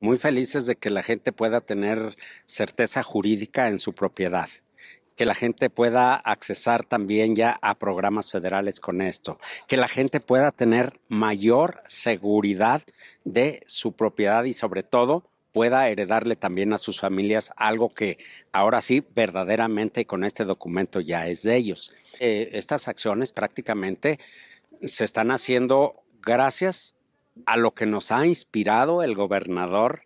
muy felices de que la gente pueda tener certeza jurídica en su propiedad que la gente pueda accesar también ya a programas federales con esto, que la gente pueda tener mayor seguridad de su propiedad y sobre todo pueda heredarle también a sus familias algo que ahora sí verdaderamente con este documento ya es de ellos. Eh, estas acciones prácticamente se están haciendo gracias a lo que nos ha inspirado el gobernador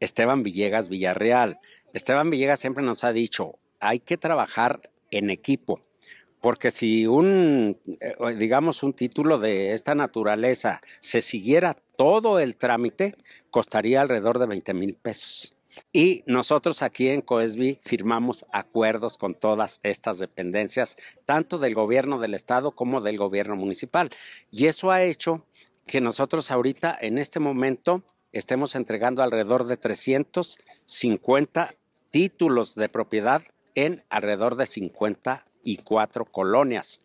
Esteban Villegas Villarreal. Esteban Villegas siempre nos ha dicho, hay que trabajar en equipo, porque si un, eh, digamos, un título de esta naturaleza se siguiera todo el trámite, costaría alrededor de 20 mil pesos. Y nosotros aquí en COESBI firmamos acuerdos con todas estas dependencias, tanto del gobierno del estado como del gobierno municipal. Y eso ha hecho que nosotros ahorita, en este momento, estemos entregando alrededor de 350 títulos de propiedad en alrededor de 54 colonias.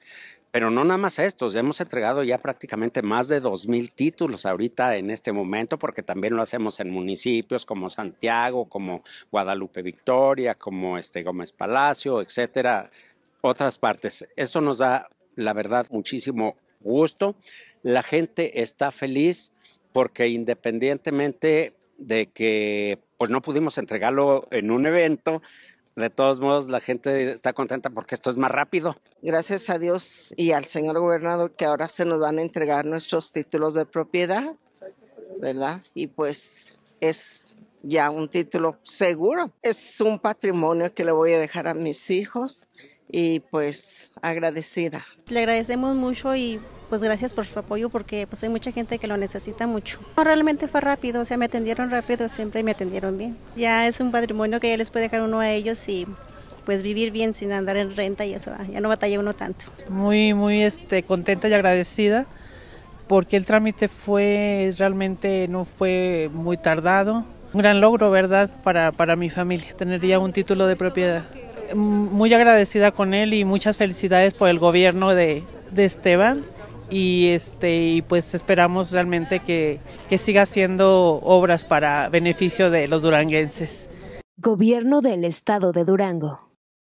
Pero no nada más estos, hemos entregado ya prácticamente más de 2.000 títulos ahorita en este momento, porque también lo hacemos en municipios como Santiago, como Guadalupe Victoria, como este Gómez Palacio, etcétera, otras partes. Esto nos da, la verdad, muchísimo gusto. La gente está feliz porque independientemente de que pues no pudimos entregarlo en un evento, de todos modos la gente está contenta porque esto es más rápido. Gracias a Dios y al señor gobernador que ahora se nos van a entregar nuestros títulos de propiedad, ¿verdad? Y pues es ya un título seguro. Es un patrimonio que le voy a dejar a mis hijos y pues agradecida. Le agradecemos mucho y pues gracias por su apoyo porque pues hay mucha gente que lo necesita mucho. realmente fue rápido, o sea, me atendieron rápido siempre y me atendieron bien. Ya es un patrimonio que ya les puede dejar uno a ellos y pues vivir bien sin andar en renta y eso, ya no batalla uno tanto. Muy, muy este, contenta y agradecida porque el trámite fue realmente no fue muy tardado. Un gran logro, ¿verdad? Para, para mi familia, tener ya un título de propiedad muy agradecida con él y muchas felicidades por el gobierno de, Esteban y este y pues esperamos realmente que, que siga haciendo obras para beneficio de los duranguenses. Gobierno del Estado de Durango.